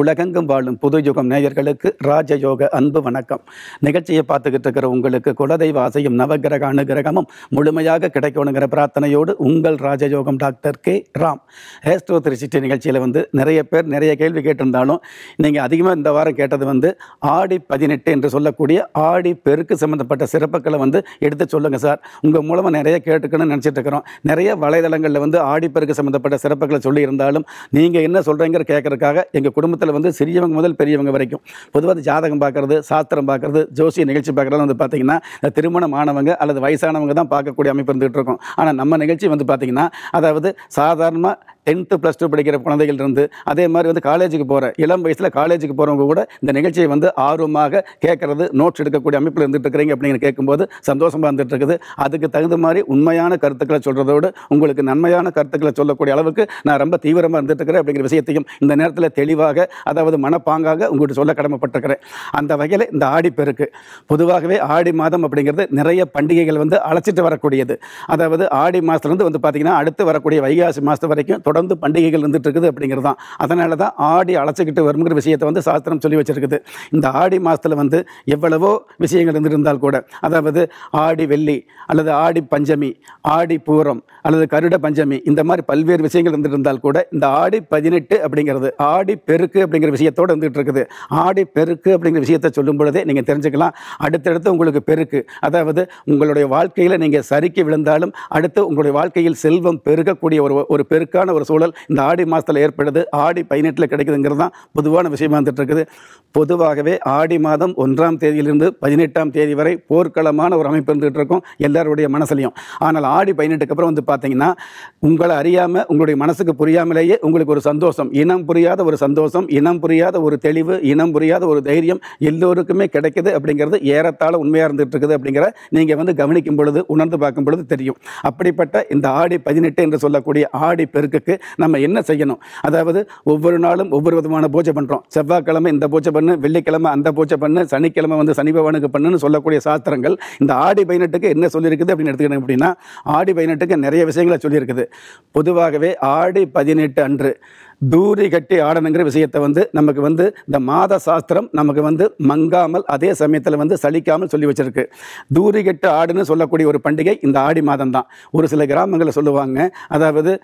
உலகெங்கும் வாழும் புது யுகம் நேயர்களுக்கு ராஜயோக அன்பு வணக்கம் நிகழ்ச்சியை பார்த்துக்கிட்டு இருக்கிற உங்களுக்கு குலதெய்வ ஆசையும் நவகிரக அனுகிரகமும் முழுமையாக கிடைக்கணுங்கிற பிரார்த்தனையோடு உங்கள் ராஜயோகம் டாக்டர் கே ராம் ஹேஸ்டோ திருச்சிட்டி நிகழ்ச்சியில் வந்து நிறைய பேர் நிறைய கேள்வி கேட்டிருந்தாலும் நீங்கள் அதிகமாக இந்த வாரம் கேட்டது வந்து ஆடி பதினெட்டு என்று சொல்லக்கூடிய ஆடி பெருக்கு சம்மந்தப்பட்ட சிறப்புகளை வந்து எடுத்து சொல்லுங்கள் சார் உங்கள் மூலமாக நிறைய கேட்டுக்கணும்னு நினச்சிட்டு இருக்கிறோம் நிறைய வலைதளங்களில் வந்து ஆடிப்பெருக்கு சம்மந்தப்பட்ட சிறப்புகளை சொல்லியிருந்தாலும் நீங்கள் என்ன சொல்கிறீங்கிற கேட்கறதுக்காக எங்கள் குடும்பத்தை குடும்பத்தில் வந்து சிறியவங்க முதல் பெரியவங்க வரைக்கும் பொதுவாக ஜாதகம் பார்க்குறது சாஸ்திரம் பார்க்குறது ஜோசிய நிகழ்ச்சி பார்க்குறதுலாம் வந்து பார்த்திங்கன்னா திருமணம் ஆனவங்க அல்லது வயசானவங்க தான் பார்க்கக்கூடிய அமைப்பு இருந்துகிட்டு இருக்கும் ஆனால் நம்ம நிகழ்ச்சி வந்து பார்த்திங்கன்னா அதாவது சாதாரணமாக டென்த்து ப்ளஸ் டூ படிக்கிற இருந்து அதே மாதிரி வந்து காலேஜுக்கு போகிற இளம் வயசில் காலேஜுக்கு போகிறவங்க கூட இந்த நிகழ்ச்சியை வந்து ஆர்வமாக கேட்குறது நோட்ஸ் எடுக்கக்கூடிய அமைப்பில் இருந்துட்டு இருக்கிறீங்க அப்படிங்கிற கேட்கும்போது சந்தோஷமாக இருந்துட்டு இருக்குது அதுக்கு தகுந்த மாதிரி உண்மையான கருத்துக்களை சொல்கிறதோடு உங்களுக்கு நன்மையான கருத்துக்களை சொல்லக்கூடிய அளவுக்கு நான் ரொம்ப தீவிரமாக இருந்துட்டு இருக்கிறேன் அப்படிங்கிற விஷயத்தையும் இந்த நேரத்தில் தெளிவாக அதாவது மனப்பாங்காக உங்கள்கிட்ட சொல்ல கடமைப்பட்டிருக்கிறேன் அந்த வகையில் இந்த ஆடிப்பெருக்கு பொதுவாகவே ஆடி மாதம் அப்படிங்கிறது நிறைய பண்டிகைகள் வந்து அழைச்சிட்டு வரக்கூடியது அதாவது ஆடி மாதத்துலேருந்து வந்து பார்த்திங்கன்னா அடுத்து வரக்கூடிய வைகாசி மாதம் வரைக்கும் தொடர்ந்து பண்டிகைகள் இருந்துட்டு இருக்குது அப்படிங்கிறது தான் அதனால தான் ஆடி அழைச்சிக்கிட்டு வருங்கிற விஷயத்தை வந்து சாஸ்திரம் சொல்லி வச்சுருக்குது இந்த ஆடி மாதத்தில் வந்து எவ்வளவோ விஷயங்கள் இருந்திருந்தால் கூட அதாவது ஆடி வெள்ளி அல்லது ஆடி பஞ்சமி ஆடி பூரம் அல்லது கருட பஞ்சமி இந்த மாதிரி பல்வேறு விஷயங்கள் இருந்திருந்தால் கூட இந்த ஆடி பதினெட்டு அப்படிங்கிறது ஆடி பெருக்கு அப்படிங்கிற விஷயத்தோடு இருந்துகிட்டு இருக்குது ஆடி பெருக்கு அப்படிங்கிற விஷயத்தை சொல்லும் பொழுதே நீங்கள் தெரிஞ்சுக்கலாம் அடுத்தடுத்து உங்களுக்கு பெருக்கு அதாவது உங்களுடைய வாழ்க்கையில் நீங்கள் சறுக்கி விழுந்தாலும் அடுத்து உங்களுடைய வாழ்க்கையில் செல்வம் பெருகக்கூடிய ஒரு ஒரு பெருக்கான ஒரு ஒரு சூழல் இந்த ஆடி மாதத்தில் ஏற்படுது ஆடி பதினெட்டில் கிடைக்குதுங்கிறது தான் பொதுவான விஷயமாக வந்துட்டு இருக்குது பொதுவாகவே ஆடி மாதம் ஒன்றாம் தேதியிலிருந்து பதினெட்டாம் தேதி வரை போர்க்களமான ஒரு அமைப்பு இருந்துகிட்டு இருக்கும் எல்லாருடைய மனசுலையும் ஆனால் ஆடி பதினெட்டுக்கு அப்புறம் வந்து பார்த்தீங்கன்னா உங்களை அறியாமல் உங்களுடைய மனசுக்கு புரியாமலேயே உங்களுக்கு ஒரு சந்தோஷம் இனம் புரியாத ஒரு சந்தோஷம் இனம் புரியாத ஒரு தெளிவு இனம் புரியாத ஒரு தைரியம் எல்லோருக்குமே கிடைக்குது அப்படிங்கிறது ஏறத்தாழ உண்மையாக இருந்துகிட்டு இருக்குது அப்படிங்கிற நீங்கள் வந்து கவனிக்கும் பொழுது உணர்ந்து பார்க்கும் பொழுது தெரியும் அப்படிப்பட்ட இந்த ஆடி பதினெட்டு என்று சொல்லக்கூடிய ஆடி பெருக்குக்கு செய்வதற்கு நம்ம என்ன செய்யணும் அதாவது ஒவ்வொரு நாளும் ஒவ்வொரு விதமான பூஜை பண்ணுறோம் செவ்வாய்க்கிழமை இந்த பூஜை பண்ணு வெள்ளிக்கிழமை அந்த பூஜை பண்ணு சனிக்கிழமை வந்து சனி பகவானுக்கு பண்ணுன்னு சொல்லக்கூடிய சாஸ்திரங்கள் இந்த ஆடி பதினெட்டுக்கு என்ன சொல்லியிருக்குது அப்படின்னு எடுத்துக்கிட்டேன் அப்படின்னா ஆடி பதினெட்டுக்கு நிறைய விஷயங்களை சொல்லியிருக்குது பொதுவாகவே ஆடி பதினெட்டு அன்று தூரி கட்டி ஆடணுங்கிற விஷயத்தை வந்து நமக்கு வந்து இந்த மாத சாஸ்திரம் நமக்கு வந்து மங்காமல் அதே சமயத்தில் வந்து சலிக்காமல் சொல்லி வச்சுருக்கு தூரி கட்டு ஆடுன்னு சொல்லக்கூடிய ஒரு பண்டிகை இந்த ஆடி மாதம் தான் ஒரு சில கிராமங்களில் சொல்லுவாங்க அதாவது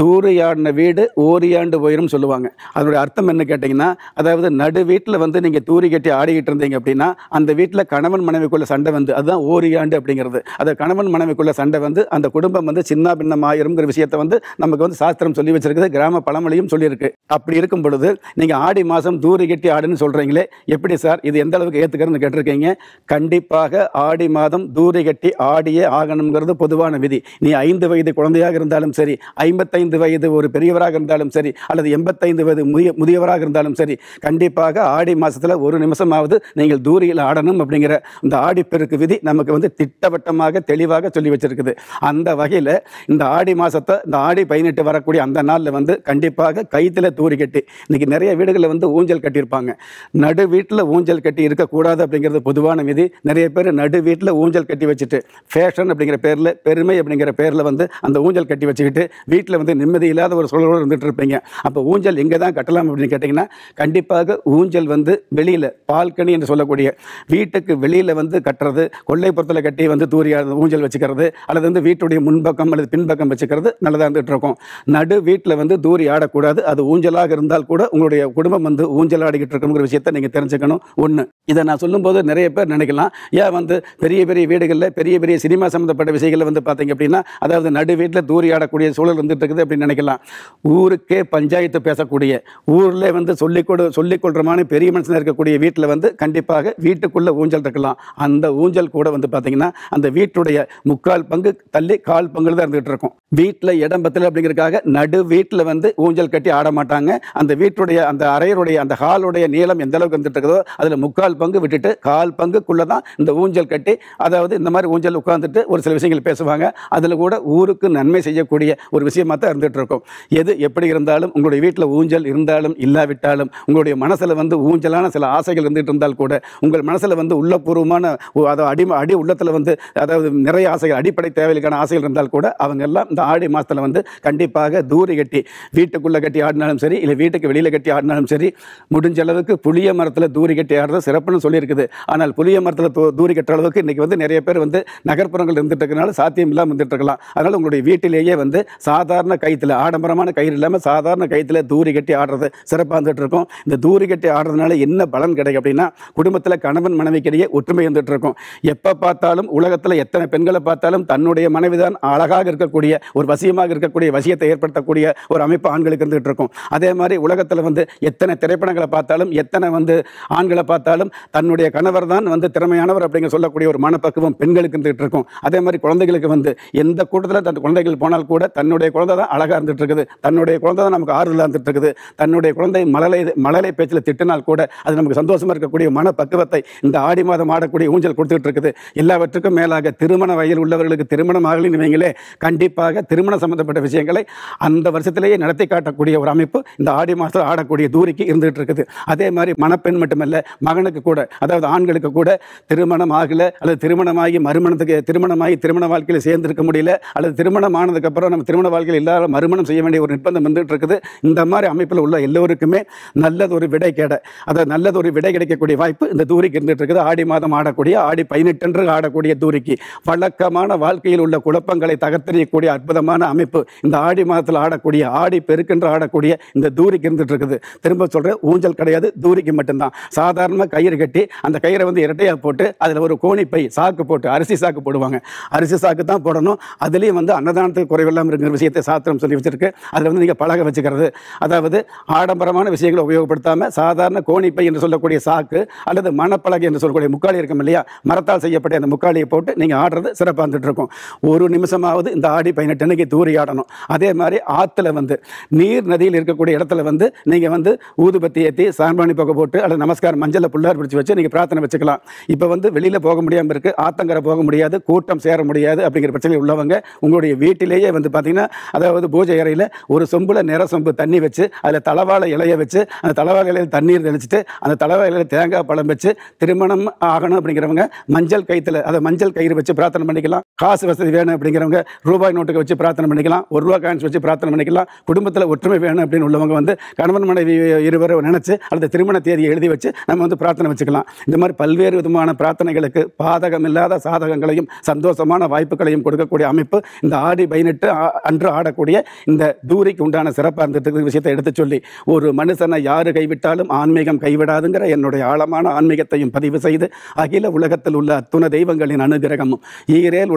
தூரையாடின வீடு ஓரியாண்டு போயிரும் சொல்லுவாங்க அதனுடைய அர்த்தம் என்ன கேட்டிங்கன்னா அதாவது நடு வீட்டில் வந்து நீங்கள் தூரி கட்டி ஆடிக்கிட்டு இருந்தீங்க அப்படின்னா அந்த வீட்டில் கணவன் மனைவிக்குள்ளே சண்டை வந்து அதுதான் ஓரியாண்டு அப்படிங்கிறது அது கணவன் மனைவிக்குள்ளே சண்டை வந்து அந்த குடும்பம் வந்து சின்ன பின்னம் ஆயிரும்ங்கிற விஷயத்தை வந்து நமக்கு வந்து சாஸ்திரம் சொல்லி வச்சிருக்குது கிராம பழமொழியும் சொல்லியிருக்கு அப்படி இருக்கும் பொழுது நீங்கள் ஆடி மாதம் தூரி கட்டி ஆடுன்னு சொல்கிறீங்களே எப்படி சார் இது எந்த அளவுக்கு ஏற்றுக்கிறதுன்னு கேட்டிருக்கீங்க கண்டிப்பாக ஆடி மாதம் தூரி கட்டி ஆடியே ஆகணுங்கிறது பொதுவான விதி நீ ஐந்து வயது குழந்தையாக இருந்தாலும் சரி ஐம்பத்தை எண்பத்தைந்து வயது ஒரு பெரியவராக இருந்தாலும் சரி அல்லது எண்பத்தைந்து வயது முதிய முதியவராக இருந்தாலும் சரி கண்டிப்பாக ஆடி மாதத்தில் ஒரு நிமிஷமாவது நீங்கள் தூரியில் ஆடணும் அப்படிங்கிற இந்த ஆடிப்பெருக்கு விதி நமக்கு வந்து திட்டவட்டமாக தெளிவாக சொல்லி வச்சுருக்குது அந்த வகையில் இந்த ஆடி மாதத்தை இந்த ஆடி பதினெட்டு வரக்கூடிய அந்த நாளில் வந்து கண்டிப்பாக கைத்தில் தூரி கட்டி இன்றைக்கி நிறைய வீடுகளில் வந்து ஊஞ்சல் கட்டியிருப்பாங்க நடு வீட்டில் ஊஞ்சல் கட்டி இருக்கக்கூடாது அப்படிங்கிறது பொதுவான விதி நிறைய பேர் நடு வீட்டில் ஊஞ்சல் கட்டி வச்சுட்டு ஃபேஷன் அப்படிங்கிற பேரில் பெருமை அப்படிங்கிற பேரில் வந்து அந்த ஊஞ்சல் கட்டி வச்சுக்கிட்டு வீட்டில் வந்து இருக்கிறது நிம்மதி இல்லாத ஒரு சூழலோடு இருந்துகிட்டு இருப்பீங்க அப்போ ஊஞ்சல் எங்கே தான் கட்டலாம் அப்படின்னு கேட்டிங்கன்னா கண்டிப்பாக ஊஞ்சல் வந்து வெளியில் பால்கனி என்று சொல்லக்கூடிய வீட்டுக்கு வெளியில் வந்து கட்டுறது கொள்ளைப்புறத்தில் கட்டி வந்து தூரியா ஊஞ்சல் வச்சுக்கிறது அல்லது வந்து வீட்டுடைய முன்பக்கம் அல்லது பின்பக்கம் வச்சுக்கிறது நல்லதாக இருந்துகிட்டு இருக்கும் நடு வீட்டில் வந்து தூரி ஆடக்கூடாது அது ஊஞ்சலாக இருந்தால் கூட உங்களுடைய குடும்பம் வந்து ஊஞ்சல் ஆடிக்கிட்டு இருக்கணுங்கிற விஷயத்தை நீங்கள் தெரிஞ்சுக்கணும் ஒன்று இதை நான் சொல்லும்போது நிறைய பேர் நினைக்கலாம் ஏன் வந்து பெரிய பெரிய வீடுகளில் பெரிய பெரிய சினிமா சம்மந்தப்பட்ட விஷயங்களில் வந்து பார்த்தீங்க அப்படின்னா அதாவது நடு வீட்டில் தூரி ஆடக்கூடிய சூழல் வந்துட்டு இருக்குது சொல்கிறது அப்படின்னு நினைக்கலாம் ஊருக்கே பஞ்சாயத்து பேசக்கூடிய ஊரில் வந்து கொடு சொல்லிக்கொள்கிற மாதிரி பெரிய மனுஷன் இருக்கக்கூடிய வீட்டில் வந்து கண்டிப்பாக வீட்டுக்குள்ளே ஊஞ்சல் இருக்கலாம் அந்த ஊஞ்சல் கூட வந்து பார்த்திங்கன்னா அந்த வீட்டுடைய முக்கால் பங்கு தள்ளி கால் பங்கு தான் இருந்துகிட்டு இருக்கும் வீட்டில் இடம் பத்தில் அப்படிங்கிறதுக்காக நடு வீட்டில் வந்து ஊஞ்சல் கட்டி ஆட மாட்டாங்க அந்த வீட்டுடைய அந்த அறையருடைய அந்த ஹாலுடைய நீளம் எந்த அளவுக்கு வந்துட்டு இருக்கதோ அதில் முக்கால் பங்கு விட்டுட்டு கால் பங்குக்குள்ளே தான் இந்த ஊஞ்சல் கட்டி அதாவது இந்த மாதிரி ஊஞ்சல் உட்காந்துட்டு ஒரு சில விஷயங்கள் பேசுவாங்க அதில் கூட ஊருக்கு நன்மை செய்யக்கூடிய ஒரு விஷயமாக இருந்துகிட்டு இருக்கும் எது எப்படி இருந்தாலும் உங்களுடைய வீட்டில் ஊஞ்சல் இருந்தாலும் இல்லாவிட்டாலும் உங்களுடைய மனசில் வந்து ஊஞ்சலான சில ஆசைகள் இருந்துகிட்டு இருந்தால் கூட உங்கள் மனசில் வந்து உள்ளபூர்வமான அதை அடி அடி உள்ளத்தில் வந்து அதாவது நிறைய ஆசைகள் அடிப்படை தேவைகளுக்கான ஆசைகள் இருந்தால் கூட அவங்க எல்லாம் இந்த ஆடி மாதத்தில் வந்து கண்டிப்பாக தூரி கட்டி வீட்டுக்குள்ளே கட்டி ஆடினாலும் சரி இல்லை வீட்டுக்கு வெளியில் கட்டி ஆடினாலும் சரி முடிஞ்ச அளவுக்கு புளிய மரத்தில் தூரி கட்டி ஆடுறது சிறப்புன்னு சொல்லியிருக்குது ஆனால் புளிய மரத்தில் தூரி கட்டுற அளவுக்கு இன்றைக்கி வந்து நிறைய பேர் வந்து நகர்ப்புறங்கள் இருந்துட்டு இருக்கனால சாத்தியம் இல்லாமல் இருந்துட்டு இருக்கலாம் அதனால் உங்களுடைய வீட்டிலேயே வந்து சாதாரண கயிற்றுல ஆடம்பரமான கயிறு இல்லாமல் சாதாரண கயிற்றுல தூரி கட்டி ஆடுறது சிறப்பாக இருந்துகிட்டு இருக்கும் இந்த தூரி கட்டி ஆடுறதுனால என்ன பலன் கிடைக்கும் அப்படின்னா குடும்பத்தில் கணவன் மனைவிக்கிடையே ஒற்றுமை இருந்துகிட்டு இருக்கும் எப்போ பார்த்தாலும் உலகத்தில் எத்தனை பெண்களை பார்த்தாலும் தன்னுடைய மனைவி தான் அழகாக இருக்கக்கூடிய ஒரு வசியமாக இருக்கக்கூடிய வசியத்தை ஏற்படுத்தக்கூடிய ஒரு அமைப்பு ஆண்களுக்கு இருந்துகிட்டு இருக்கும் அதே மாதிரி உலகத்தில் வந்து எத்தனை திரைப்படங்களை பார்த்தாலும் எத்தனை வந்து ஆண்களை பார்த்தாலும் தன்னுடைய கணவர் தான் வந்து திறமையானவர் அப்படிங்கிற சொல்லக்கூடிய ஒரு மனப்பக்குவம் பெண்களுக்கு இருந்துகிட்டு இருக்கும் அதே மாதிரி குழந்தைகளுக்கு வந்து எந்த கூட்டத்தில் தன் குழந்தைகள் போனால் கூட தன்னுடைய குழந்தை தான் அழகாக இருக்குது தன்னுடைய குழந்தை தான் நமக்கு ஆறுதலாக இருந்துட்டு இருக்குது தன்னுடைய குழந்தை மழலை மழலை பேச்சில் திட்டினால் கூட அது நமக்கு சந்தோஷமாக இருக்கக்கூடிய மன பக்குவத்தை இந்த ஆடி மாதம் ஆடக்கூடிய ஊஞ்சல் கொடுத்துட்டு இருக்குது எல்லாவற்றுக்கும் மேலாக திருமண வயதில் உள்ளவர்களுக்கு திருமணம் ஆகலின் நினைங்களே கண்டிப்பாக திருமணம் சம்பந்தப்பட்ட விஷயங்களை அந்த வருஷத்திலேயே நடத்தி காட்டக்கூடிய ஒரு அமைப்பு இந்த ஆடி மாதத்தில் ஆடக்கூடிய தூரிக்கு இருந்துகிட்டு இருக்குது அதே மாதிரி மணப்பெண் மட்டுமல்ல மகனுக்கு கூட அதாவது ஆண்களுக்கு கூட திருமணம் ஆகலை அல்லது திருமணமாகி மறுமணத்துக்கு திருமணமாகி திருமண வாழ்க்கையில் சேர்ந்திருக்க முடியல அல்லது திருமணம் ஆனதுக்கப்புறம் நம்ம திருமண வாழ்க்கையில் இருந்தால் மறுமணம் செய்ய வேண்டிய ஒரு நிர்பந்தம் வந்துட்டு இருக்குது இந்த மாதிரி அமைப்பில் உள்ள எல்லோருக்குமே நல்லது ஒரு விடை கேட அதை நல்லது ஒரு விடை கிடைக்கக்கூடிய வாய்ப்பு இந்த தூரிக்கு இருந்துட்டு இருக்குது ஆடி மாதம் ஆடக்கூடிய ஆடி பதினெட்டு ஆடக்கூடிய தூரிக்கு வழக்கமான வாழ்க்கையில் உள்ள குழப்பங்களை தகர்த்தெறியக்கூடிய அற்புதமான அமைப்பு இந்த ஆடி மாதத்தில் ஆடக்கூடிய ஆடி பெருக்கென்று ஆடக்கூடிய இந்த தூரிக்கு இருந்துட்டு இருக்குது திரும்ப சொல்கிற ஊஞ்சல் கிடையாது தூரிக்கு மட்டும்தான் சாதாரணமாக கயிறு கட்டி அந்த கயிறை வந்து இரட்டையாக போட்டு அதில் ஒரு கோணிப்பை சாக்கு போட்டு அரிசி சாக்கு போடுவாங்க அரிசி சாக்கு தான் போடணும் அதுலேயும் வந்து அன்னதானத்துக்கு குறைவில்லாமல் இருக்கிற விஷயத்தை சாதாரண சாஸ்திரம் சொல்லி வச்சிருக்கு அதில் வந்து நீங்கள் பழக வச்சுக்கிறது அதாவது ஆடம்பரமான விஷயங்களை உபயோகப்படுத்தாமல் சாதாரண கோணிப்பை என்று சொல்லக்கூடிய சாக்கு அல்லது மணப்பலகை என்று சொல்லக்கூடிய முக்காளி இருக்கும் இல்லையா மரத்தால் செய்யப்பட்ட அந்த முக்காளியை போட்டு நீங்கள் ஆடுறது சிறப்பாக இருக்கும் ஒரு நிமிஷமாவது இந்த ஆடி பதினெட்டு அன்னைக்கு தூரி ஆடணும் அதே மாதிரி ஆற்றுல வந்து நீர் நதியில் இருக்கக்கூடிய இடத்துல வந்து நீங்கள் வந்து ஊதுபத்தி ஏற்றி சாம்பாணி போக போட்டு அல்லது நமஸ்காரம் மஞ்சளில் புள்ளார் பிடிச்சி வச்சு நீங்கள் பிரார்த்தனை வச்சுக்கலாம் இப்போ வந்து வெளியில் போக முடியாமல் இருக்குது ஆத்தங்கரை போக முடியாது கூட்டம் சேர முடியாது அப்படிங்கிற பிரச்சனை உள்ளவங்க உங்களுடைய வீட்டிலேயே வந்து பார்த்தீங்கன்னா அதை அதாவது பூஜை அறையில் ஒரு சொம்பில் நிற சொம்பு தண்ணி வச்சு அதில் தலைவாழை இலையை வச்சு அந்த தலைவாழை இலையில் தண்ணீர் தெளிச்சுட்டு அந்த தலைவாழை இலையில் தேங்காய் பழம் வச்சு திருமணம் ஆகணும் அப்படிங்கிறவங்க மஞ்சள் கயிற்றுல அதை மஞ்சள் கயிறு வச்சு பிரார்த்தனை பண்ணிக்கலாம் காசு வசதி வேணும் அப்படிங்கிறவங்க ரூபாய் நோட்டுக்கு வச்சு பிரார்த்தனை பண்ணிக்கலாம் ஒரு ரூபா காயின்ஸ் வச்சு பிரார்த்தனை பண்ணிக்கலாம் குடும்பத்தில் ஒற்றுமை வேணும் அப்படின்னு உள்ளவங்க வந்து கணவன் மனைவி இருவரை நினச்சி அல்லது திருமண தேதியை எழுதி வச்சு நம்ம வந்து பிரார்த்தனை வச்சுக்கலாம் இந்த மாதிரி பல்வேறு விதமான பிரார்த்தனைகளுக்கு பாதகம் இல்லாத சாதகங்களையும் சந்தோஷமான வாய்ப்புகளையும் கொடுக்கக்கூடிய அமைப்பு இந்த ஆடி பதினெட்டு அன்று ஆடக்கூடிய இந்த தூரிக்கு உண்டான சிறப்பாக இருந்துட்டு விஷயத்தை எடுத்து சொல்லி ஒரு மனுஷனை யார் கைவிட்டாலும் ஆன்மீகம் கைவிடாதுங்கிற என்னுடைய ஆழமான ஆன்மீகத்தையும் பதிவு செய்து அகில உலகத்தில் உள்ள அத்துண தெய்வங்களின் அனுகிரகமும் ஈரேல்